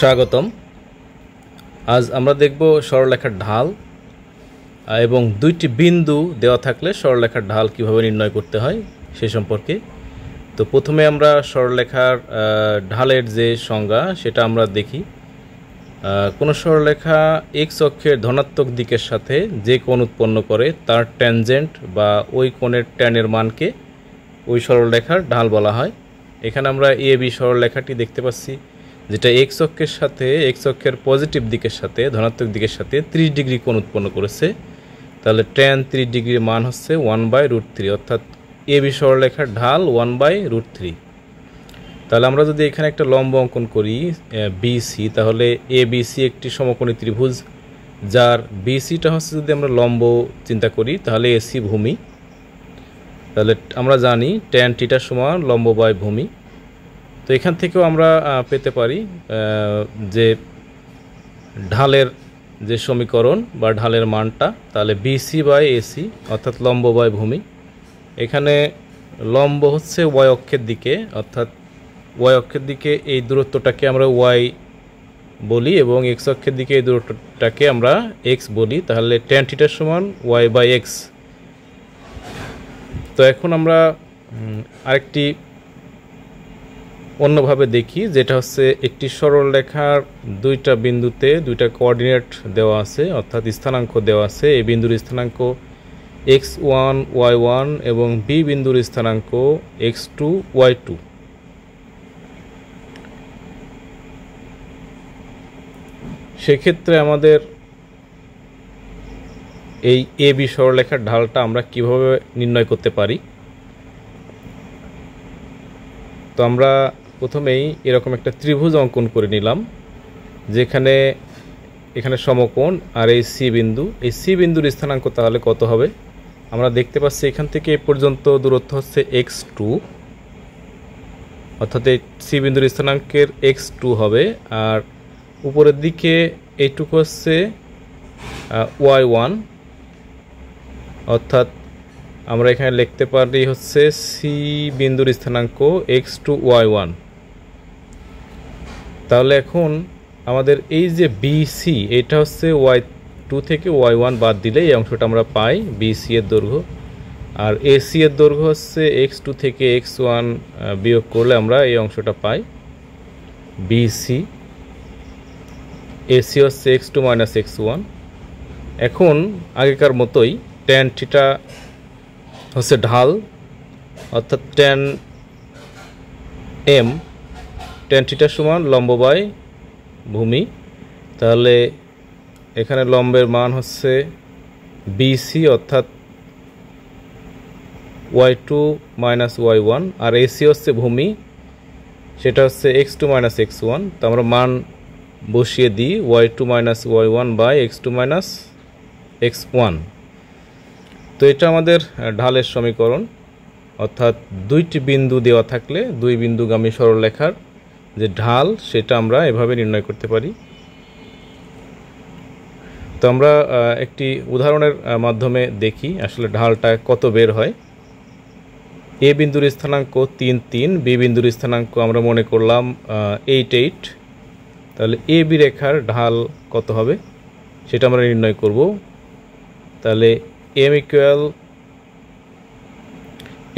স্বাগতম আজ আমরা দেখব সরলেখার ঢাল এবং দুইটি বিন্দু দেওয়া থাকলে সরলেখার ঢাল কিভাবে নির্ণয় করতে হয় সে সম্পর্কে তো প্রথমে আমরা সরলেখার ঢালের যে সংজ্ঞা সেটা আমরা দেখি কোনো সরলেখা এক্স অক্ষের ধনাত্মক দিকের সাথে যে কোণ উৎপন্ন করে তার ট্যানজেন্ট বা ওই কোণের ট্যানের মানকে ওই সরলরেখার ঢাল বলা হয় এখানে আমরা এ বি সরলরেখাটি দেখতে পাচ্ছি যেটা এক্স অক্ষের সাথে এক্স অক্ষের পজিটিভ দিকের সাথে ধনাত্মক দিকের সাথে 30 ডিগ্রি কোণ উৎপন্ন করেছে তাহলে ট্যান 30 ডিগ্রির মান হচ্ছে ওয়ান বাই রুট থ্রি অর্থাৎ এ বি লেখা ঢাল ওয়ান বাই রুট থ্রি তাহলে আমরা যদি এখানে একটা লম্ব অঙ্কন করি বিসি তাহলে এ বিসি একটি সমকোণী ত্রিভুজ যার বিসিটা হচ্ছে যদি আমরা লম্ব চিন্তা করি তাহলে এসি ভূমি তাহলে আমরা জানি ট্যান টিটা সমান লম্ব বাই ভূমি তো এখান থেকেও আমরা পেতে পারি যে ঢালের যে সমীকরণ বা ঢালের মানটা তাহলে বিসি বাই এসি অর্থাৎ লম্ব বাই ভূমি এখানে লম্ব হচ্ছে ওয়াই অক্ষের দিকে অর্থাৎ ওয়াই অক্ষের দিকে এই দূরত্বটাকে আমরা ওয়াই বলি এবং এক্স অক্ষের দিকে এই দূরত্বটাকে আমরা এক্স বলি তাহলে টেন থিটার সমান ওয়াই বাই এক্স তো এখন আমরা আরেকটি অন্যভাবে দেখি যেটা হচ্ছে একটি সরল রেখার দুইটা বিন্দুতে দুইটা কোঅর্ডিনেট দেওয়া আছে অর্থাৎ স্থানাঙ্ক দেওয়া আছে এই বিন্দুর স্থানাঙ্ক এক্স ওয়ান ওয়াই ওয়ান এবং বি বিন্দুর স্থানাঙ্ক এক্স টু ওয়াই টু সেক্ষেত্রে আমাদের এই এ বি সরলরেখার ঢালটা আমরা কিভাবে নির্ণয় করতে পারি তো আমরা প্রথমেই এরকম একটা ত্রিভুজ অঙ্কন করে নিলাম যেখানে এখানে সমকোণ আর এই সি বিন্দু এই সি বিন্দুর স্থানাঙ্ক তাহলে কত হবে আমরা দেখতে পাচ্ছি এখান থেকে এ পর্যন্ত দূরত্ব হচ্ছে এক্স টু অর্থাৎ এই সি বিন্দুর স্থানাঙ্কের এক্স টু হবে আর উপরের দিকে এইটুকু হচ্ছে ওয়াই ওয়ান অর্থাৎ আমরা এখানে লিখতে পারি হচ্ছে সি বিন্দুর স্থানাঙ্ক এক্স টু ওয়াই ওয়ান তাহলে এখন আমাদের এই যে বিসি এটা হচ্ছে ওয়াই টু থেকে ওয়াই ওয়ান বাদ দিলে এই অংশটা আমরা পাই বিসি এর দৈর্ঘ্য আর এসি এর দৈর্ঘ্য হচ্ছে এক্স টু থেকে এক্স ওয়ান বিয়োগ করলে আমরা এই অংশটা পাই বিসি এসি হচ্ছে x two minus x one এখন আগেকার মতোই ট্যান থিটা হচ্ছে ঢাল অর্থাৎ ট্যান এম টেন সমান লম্ব বাই ভূমি তাহলে এখানে লম্বের মান হচ্ছে বিসি অর্থাৎ y two minus y one আর এসি হচ্ছে ভূমি সেটা হচ্ছে x two minus x one তো আমরা মান বসিয়ে দিই y two minus y one by x two minus x one তো এটা আমাদের ঢালের সমীকরণ অর্থাৎ দুইটি বিন্দু দেওয়া থাকলে দুই বিন্দুগামী সরলরেখার যে ঢাল সেটা আমরা এভাবে নির্ণয় করতে পারি তো আমরা একটি উদাহরণের মাধ্যমে দেখি আসলে ঢালটা কত বের হয় এ বিন্দুর স্থানাঙ্ক তিন তিন বি বিন্দুর স্থানাঙ্ক আমরা মনে করলাম এইট এইট তাহলে এ বি রেখার ঢাল কত হবে সেটা আমরা নির্ণয় করব তাহলে এম ইকুয়াল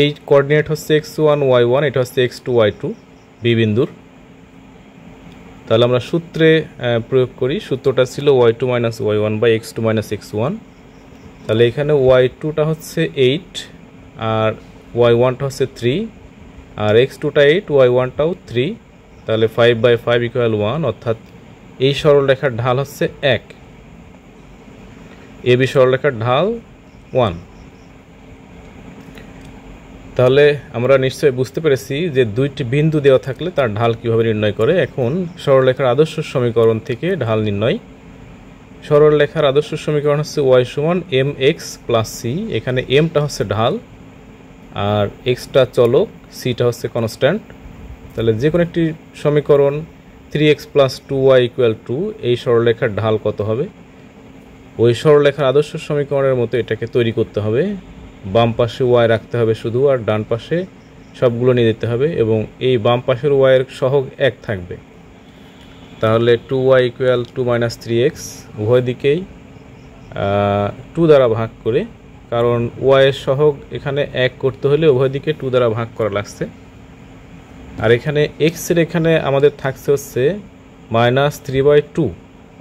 এই কোঅর্ডিনেট হচ্ছে এক্স ওয়ান ওয়াই ওয়ান এটা হচ্ছে x two y two B বিন্দুর তাহলে আমরা সূত্রে প্রয়োগ করি সূত্রটা ছিল y two minus y one by x two minus x one তাহলে এখানে ওয়াই টুটা হচ্ছে এইট আর ওয়াই ওয়ানটা হচ্ছে থ্রি আর এক্স টুটা এইট ওয়াই ওয়ানটাও থ্রি তাহলে five by five equal one অর্থাৎ এই সরলরেখার ঢাল হচ্ছে এক এবি সরলরেখার ঢাল ওয়ান তাহলে আমরা নিশ্চয়ই বুঝতে পেরেছি যে দুইটি বিন্দু দেওয়া থাকলে তার ঢাল কিভাবে নির্ণয় করে এখন সরলরেখার আদর্শ সমীকরণ থেকে ঢাল নির্ণয় সরলরেখার আদর্শ সমীকরণ হচ্ছে ওয়াই সমান এম এক্স প্লাস সি এখানে এমটা হচ্ছে ঢাল আর এক্সটা চলক সিটা হচ্ছে কনস্ট্যান্ট তাহলে যে কোনো একটি সমীকরণ three x plus two y equal two এই সরলরেখার ঢাল কত হবে ওই সরলরেখার আদর্শ সমীকরণের মতো এটাকে তৈরি করতে হবে বাম পাশে ওয়াই রাখতে হবে শুধু আর ডান পাশে সবগুলো নিয়ে দিতে হবে এবং এই বাম পাশের ওয়াইয়ের সহগ এক থাকবে তাহলে two y equal two minus three x উভয় দিকেই টু দ্বারা ভাগ করে কারণ ওয়াইয়ের সহগ এখানে এক করতে হলে উভয় দিকে টু দ্বারা ভাগ করা লাগছে আর এখানে এক্সের এখানে আমাদের থাকছে হচ্ছে মাইনাস থ্রি বাই টু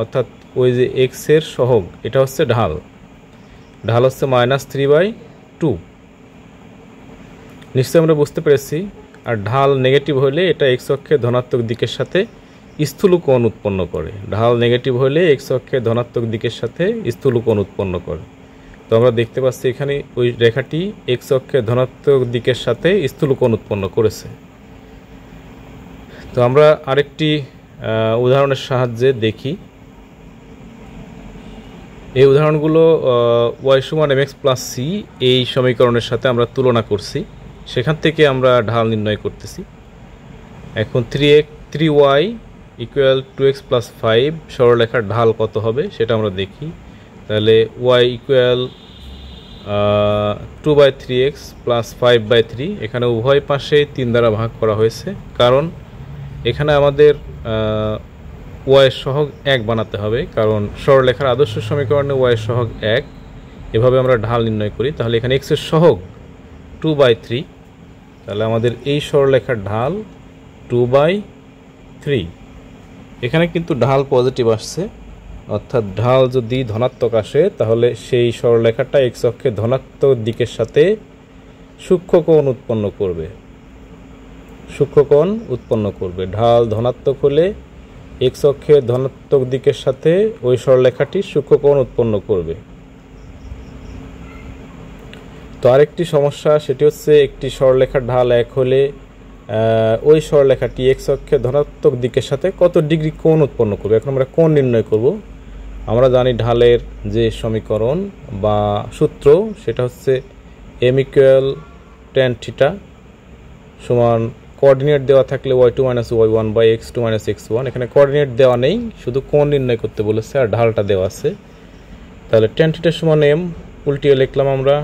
অর্থাৎ ওই যে এক্সের সহগ এটা হচ্ছে ঢাল ঢাল হচ্ছে মাইনাস থ্রি বাই টু নিশ্চয়ই আমরা বুঝতে পেরেছি আর ঢাল নেগেটিভ হলে এটা এক্স অক্ষে ধনাত্মক দিকের সাথে স্থূলকোণ উৎপন্ন করে ঢাল নেগেটিভ হলে এক্স অক্ষে ধনাত্মক দিকের সাথে স্থূলকোণ উৎপন্ন করে তো আমরা দেখতে পাচ্ছি এখানে ওই রেখাটি এক্স অক্ষে ধনাত্মক দিকের সাথে স্থূলকোণ উৎপন্ন করেছে তো আমরা আরেকটি উদাহরণের সাহায্যে দেখি এই উদাহরণগুলো ওয়াই সমান এম এক্স প্লাস সি এই সমীকরণের সাথে আমরা তুলনা করছি সেখান থেকে আমরা ঢাল নির্ণয় করতেছি এখন থ্রি এক three y equal two x plus five সরলরেখার ঢাল কত হবে সেটা আমরা দেখি তাহলে y equal two by three x plus five by three এখানে উভয় পাশে তিন দ্বারা ভাগ করা হয়েছে কারণ এখানে আমাদের ওয়াই সহগ এক বানাতে হবে কারণ সরলেখার আদর্শ সমীকরণে ওয়াই সহগ এক এভাবে আমরা ঢাল নির্ণয় করি তাহলে এখানে এক্সের সহগ টু বাই থ্রি তাহলে আমাদের এই সরলেখার ঢাল টু বাই থ্রি এখানে কিন্তু ঢাল পজিটিভ আসছে অর্থাৎ ঢাল যদি ধনাত্মক আসে তাহলে সেই সরলেখাটা এক্স অক্ষে ধনাত্মক দিকের সাথে সূক্ষ্মকোণ উৎপন্ন করবে সূক্ষ্মকোণ উৎপন্ন করবে ঢাল ধনাত্মক হলে এক্স অক্ষের ধনাত্মক দিকের সাথে ওই সরলেখাটি সূক্ষ্মকোণ উৎপন্ন করবে তো আরেকটি সমস্যা সেটি হচ্ছে একটি সরলেখার ঢাল এক হলে ওই সরলেখাটি এক্স অক্ষের ধনাত্মক দিকের সাথে কত ডিগ্রি কোণ উৎপন্ন করবে এখন আমরা কোণ নির্ণয় করব আমরা জানি ঢালের যে সমীকরণ বা সূত্র সেটা হচ্ছে এমিকুয়াল টেন থিটা সমান কোঅর্ডিনেট দেওয়া থাকলে y two minus y one by x two minus x one এখানে কোঅর্ডিনেট দেওয়া নেই শুধু কোন নির্ণয় করতে বলেছে আর ঢালটা দেওয়া আছে তাহলে টেন থিটার সমান এম উল্টিয়ে লিখলাম আমরা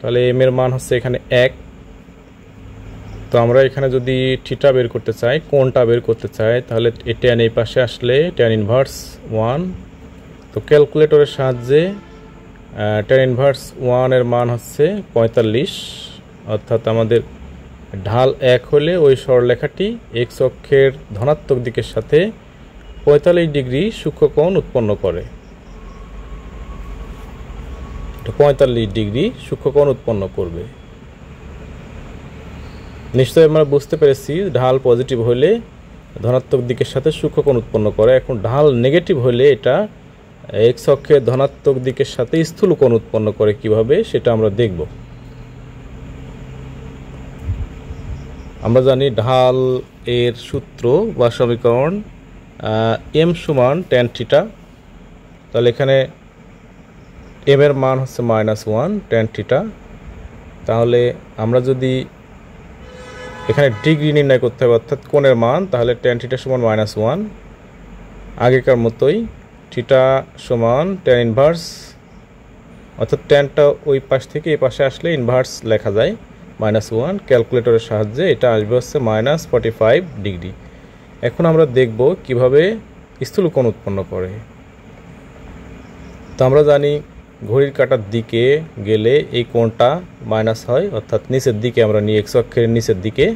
তাহলে এম এর মান হচ্ছে এখানে এক তো আমরা এখানে যদি ঠিটা বের করতে চাই কোনটা বের করতে চাই তাহলে টেন এই পাশে আসলে টেন ইনভার্স ওয়ান তো ক্যালকুলেটরের সাহায্যে টেন ইনভার্স ওয়ানের মান হচ্ছে পঁয়তাল্লিশ অর্থাৎ আমাদের ঢাল এক হলে ওই সরলেখাটি এক্স অক্ষের ধনাত্মক দিকের সাথে পঁয়তাল্লিশ ডিগ্রি সূক্ষ্মকোণ উৎপন্ন করে পঁয়তাল্লিশ ডিগ্রি সূক্ষ্মকোণ উৎপন্ন করবে নিশ্চয়ই আমরা বুঝতে পেরেছি ঢাল পজিটিভ হলে ধনাত্মক দিকের সাথে সূক্ষ্মকোণ উৎপন্ন করে এখন ঢাল নেগেটিভ হলে এটা এক্স অক্ষের ধনাত্মক দিকের সাথে স্থূলকোণ উৎপন্ন করে কিভাবে সেটা আমরা দেখব আমরা জানি ঢাল এর সূত্র বা সমীকরণ এম সমান টেন থিটা তাহলে এখানে এম এর মান হচ্ছে মাইনাস ওয়ান টেন থিটা তাহলে আমরা যদি এখানে ডিগ্রি নির্ণয় করতে হবে অর্থাৎ কোণের মান তাহলে টেন থিটা সমান মাইনাস ওয়ান আগেকার মতোই থিটা সমান টেন ইনভার্স অর্থাৎ টেনটা ওই পাশ থেকে এই পাশে আসলে ইনভার্স লেখা যায় মাইনাস ওয়ান ক্যালকুলেটরের সাহায্যে এটা আসবে হচ্ছে মাইনাস ফর্টি ফাইভ ডিগ্রি এখন আমরা দেখব কিভাবে স্থূলকোণ উৎপন্ন করে তো আমরা জানি ঘড়ির কাটার দিকে গেলে এই কোণটা মাইনাস হয় অর্থাৎ নিচের দিকে আমরা নিই এক্স অক্ষের নিচের দিকে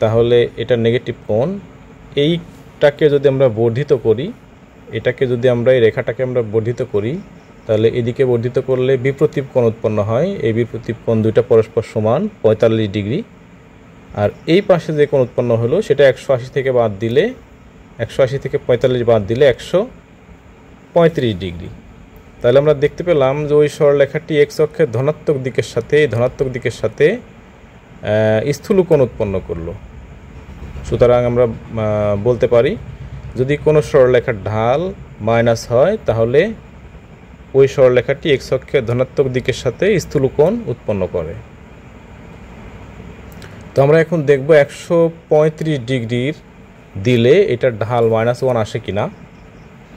তাহলে এটা নেগেটিভ কোণ এইটাকে যদি আমরা বর্ধিত করি এটাকে যদি আমরা এই রেখাটাকে আমরা বর্ধিত করি তাহলে এদিকে বর্ধিত করলে বিপ্রতীপ কোণ উৎপন্ন হয় এই বিপ্রতীপ কোণ দুইটা পরস্পর সমান পঁয়তাল্লিশ ডিগ্রি আর এই পাশে যে কোণ উৎপন্ন হলো সেটা একশো আশি থেকে বাদ দিলে একশো আশি থেকে পঁয়তাল্লিশ বাদ দিলে একশো পঁয়ত্রিশ ডিগ্রি তাহলে আমরা দেখতে পেলাম যে ওই সরলেখাটি এক্স অক্ষের ধনাত্মক দিকের সাথে ধনাত্মক দিকের সাথে স্থূলকোণ উৎপন্ন করলো সুতরাং আমরা বলতে পারি যদি কোনো সরলেখার ঢাল মাইনাস হয় তাহলে ওই সরলরেখাটি এক্স অক্ষের ধনাত্মক দিকের সাথে স্থূলকোণ উৎপন্ন করে তো আমরা এখন দেখব একশো পঁয়ত্রিশ ডিগ্রির দিলে এটা ঢাল মাইনাস ওয়ান আসে কি না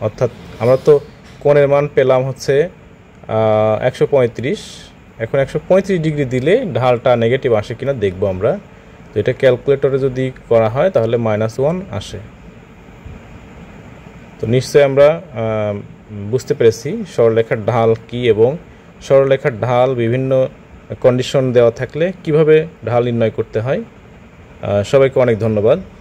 অর্থাৎ আমরা তো কোণের মান পেলাম হচ্ছে একশো পঁয়ত্রিশ এখন একশো পঁয়ত্রিশ ডিগ্রি দিলে ঢালটা নেগেটিভ আসে কি না দেখব আমরা তো এটা ক্যালকুলেটরে যদি করা হয় তাহলে মাইনাস ওয়ান আসে তো নিশ্চয়ই আমরা বুঝতে পেরেছি স্বরলেখার ঢাল কি এবং স্বরলেখার ঢাল বিভিন্ন কন্ডিশন দেওয়া থাকলে কিভাবে ঢাল নির্ণয় করতে হয় সবাইকে অনেক ধন্যবাদ